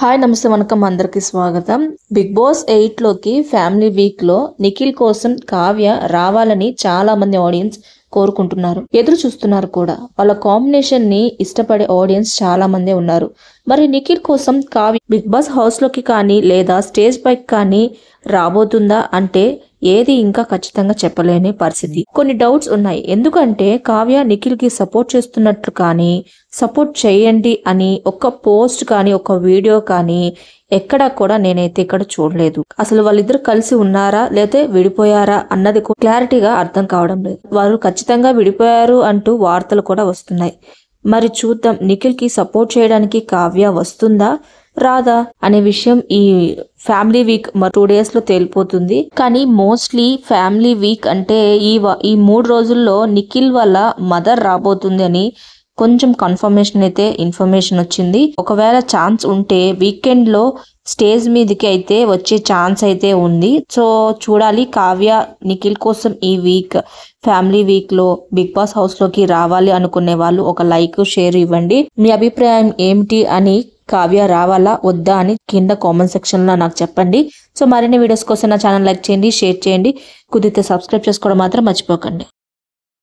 hi నమస్తే వనకం అందరికీ స్వాగతం బిగ్ బాస్ ఎయిట్లోకి ఫ్యామిలీ వీక్లో నిఖిల్ కోసం కావ్య రావాలని చాలామంది ఆడియన్స్ కోరుకుంటున్నారు ఎదురు చూస్తున్నారు కూడా వాళ్ళ కాంబినేషన్ని ఇష్టపడే ఆడియన్స్ చాలామందే ఉన్నారు మరి నిఖిల్ కోసం కావ్య బిగ్ బాస్ హౌస్లోకి కానీ లేదా స్టేజ్ పైకి కానీ రాబోతుందా అంటే ఏది ఇంకా ఖచ్చితంగా చెప్పలేని పరిస్థితి కొన్ని డౌట్స్ ఉన్నాయి ఎందుకంటే కావ్య నిఖిల్ కి సపోర్ట్ చేస్తున్నట్లు కానీ సపోర్ట్ చేయండి అని ఒక పోస్ట్ కానీ ఒక వీడియో కానీ ఎక్కడా కూడా నేనైతే ఇక్కడ చూడలేదు అసలు వాళ్ళిద్దరు కలిసి ఉన్నారా లేతే విడిపోయారా అన్నది క్లారిటీగా అర్థం కావడం లేదు వారు ఖచ్చితంగా విడిపోయారు అంటూ వార్తలు కూడా వస్తున్నాయి మరి చూద్దాం నిఖిల్కి సపోర్ట్ చేయడానికి కావ్య వస్తుందా రాదా అనే విషయం ఈ ఫ్యామిలీ వీక్ టూ డేస్ లో తేలిపోతుంది కానీ మోస్ట్లీ ఫ్యామిలీ వీక్ అంటే ఈ ఈ మూడు రోజుల్లో నిఖిల్ వల్ల మదర్ రాబోతుంది అని కొంచెం కన్ఫర్మేషన్ అయితే ఇన్ఫర్మేషన్ వచ్చింది ఒకవేళ ఛాన్స్ ఉంటే వీకెండ్ లో స్టేజ్ మీదకి అయితే వచ్చే ఛాన్స్ అయితే ఉంది సో చూడాలి కావ్య నిఖిల్ కోసం ఈ వీక్ ఫ్యామిలీ వీక్ లో బిగ్ బాస్ హౌస్ లోకి రావాలి అనుకునే వాళ్ళు ఒక లైక్ షేర్ ఇవ్వండి మీ అభిప్రాయం ఏమిటి అని కావ్య రావాలా వద్దా అని కింద కామెంట్ లో నాకు చెప్పండి సో మరిన్ని వీడియోస్ కోసం నా ఛానల్ లైక్ చేయండి షేర్ చేయండి కుదిరితే సబ్స్క్రైబ్ చేసుకోవడం మాత్రం మర్చిపోకండి